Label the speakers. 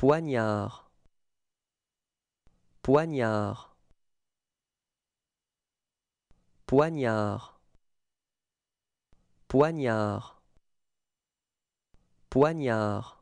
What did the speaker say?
Speaker 1: Poignard. Poignard. Poignard. Poignard. Poignard.